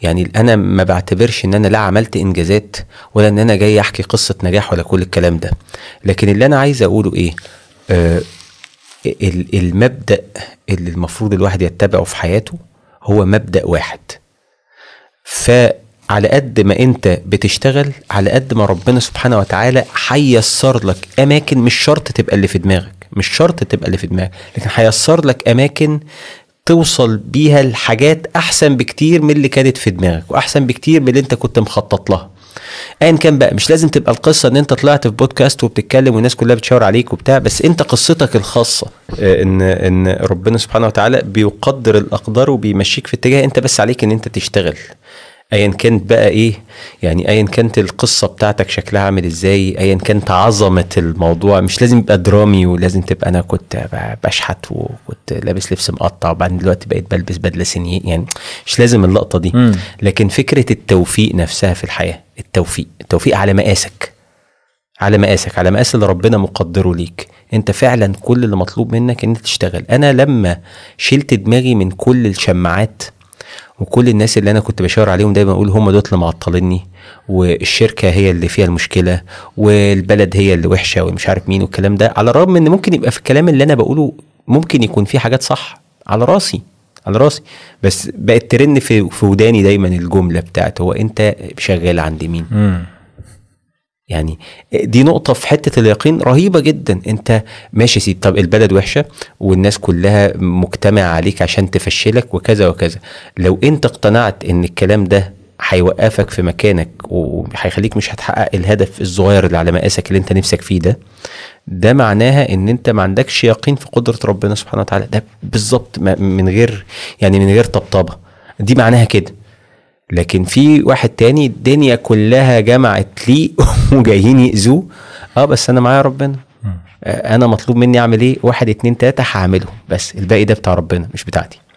يعني انا ما بعتبرش ان انا لا عملت انجازات ولا ان انا جاي احكي قصه نجاح ولا كل الكلام ده لكن اللي انا عايز اقوله ايه آه المبدا اللي المفروض الواحد يتبعه في حياته هو مبدا واحد فعلى قد ما انت بتشتغل على قد ما ربنا سبحانه وتعالى هيسر لك اماكن مش شرط تبقى اللي في دماغك مش شرط تبقى اللي في دماغك لكن هيسر لك اماكن توصل بيها لحاجات احسن بكتير من اللي كانت في دماغك واحسن بكتير من اللي انت كنت مخطط لها ايا كان بقى مش لازم تبقى القصه ان انت طلعت في بودكاست وبتتكلم والناس كلها بتشاور عليك وبتاع بس انت قصتك الخاصه آه، ان ان ربنا سبحانه وتعالى بيقدر الاقدار وبيمشيك في اتجاه انت بس عليك ان انت تشتغل ايا كانت بقى ايه يعني ايا كانت القصه بتاعتك شكلها عامل ازاي ايا كانت عظمه الموضوع مش لازم يبقى درامي ولازم تبقى انا كنت بشحت وكنت لابس لبس مقطع وبعدين دلوقتي بقيت بلبس بدله سنيه يعني مش لازم اللقطه دي لكن فكره التوفيق نفسها في الحياه التوفيق التوفيق على مقاسك على مقاسك على مقاس اللي ربنا مقدره ليك انت فعلا كل اللي مطلوب منك ان تشتغل انا لما شلت دماغي من كل الشماعات وكل الناس اللي انا كنت بشاور عليهم دايما اقول هم دول اللي معطليني والشركه هي اللي فيها المشكله والبلد هي اللي وحشه ومش عارف مين والكلام ده على الرغم ان ممكن يبقى في الكلام اللي انا بقوله ممكن يكون فيه حاجات صح على راسي على راسي بس بقت ترن في في وداني دايما الجمله بتاعت هو انت شغال عند مين؟ مم. يعني آه، دي نقطة في حتة اليقين رهيبة جدا انت ماشي سيد طب البلد وحشة والناس كلها مجتمع عليك عشان تفشلك وكذا وكذا لو انت اقتنعت ان الكلام ده هيوقفك في مكانك وهيخليك مش هتحقق الهدف الصغير اللي على مقاسك اللي انت نفسك فيه ده ده معناها ان انت ما عندكش يقين في قدره ربنا سبحانه وتعالى ده بالظبط من غير يعني من غير طبطبه دي معناها كده لكن في واحد تاني الدنيا كلها جمعت لي وجايين يأذوه اه بس انا معايا ربنا آه، انا مطلوب مني اعمل ايه واحد اتنين تلاته هعمله بس الباقي ده بتاع ربنا مش بتاعتي